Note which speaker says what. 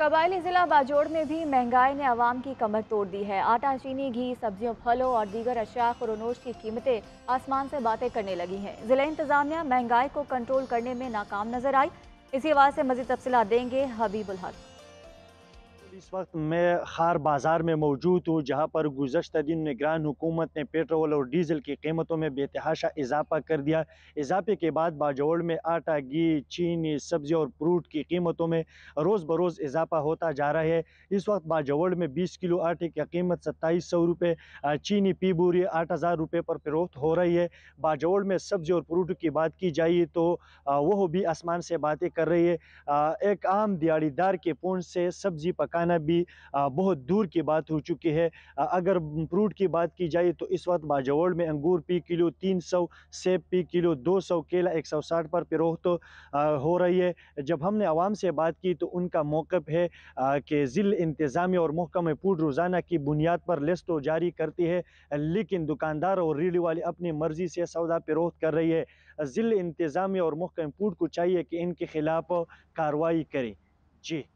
Speaker 1: कबायली ज़िला बाजोड़ में भी महंगाई ने आवाम की कमर तोड़ दी है आटा चीनी घी सब्जियों फलों और दीगर अशा खुरनोश की कीमतें आसमान से बातें करने लगी हैं ज़िला इंतजामिया महंगाई को कंट्रोल करने में नाकाम नजर आई इसी हवाले से मजीद तफसला देंगे हबीबुल हक
Speaker 2: इस वक्त मैं खार बाज़ार में मौजूद हूँ जहाँ पर गुजशत दिन निगरान हुकूमत ने पेट्रोल और डीजल की कीमतों में बेतहाशा इजाफा कर दिया इजाफे के बाद बाजौड़ में आटा घी चीनी सब्ज़ी और फ्रूट की कीमतों में रोज़ बरोज़ इजाफा होता जा रहा है इस वक्त बाजौड़ में बीस किलो आटे की कीमत सत्ताईस सौ रुपये चीनी पी बोरी आठ हज़ार रुपये पर फरोख्त हो रही है बाजौड़ में सब्ज़ी और फ्रूट की बात की जाए तो वह भी आसमान से बातें कर रही है एक आम दिहाड़ीदार के पूंछ से सब्ज़ी पका आना भी बहुत दूर की बात हो चुकी है अगर फ्रूट की बात की जाए तो इस वक्त बाजवड़ में अंगूर पी किलो तीन सौ सेब पी किलो दो सौ केला एक सौ साठ पर पिरोह तो हो रही है जब हमने आवाम से बात की तो उनका मौक़ है कि ज़िल इंतजाम और महकम फूड रोज़ाना की बुनियाद पर लिस्ट तो जारी करती है लेकिन दुकानदार और रेडी वाले अपनी मर्ज़ी से सौदा पिरोह कर रही है ज़िल इंतज़ामी और महकम फूड को चाहिए कि इनके खिलाफ कार्रवाई करें जी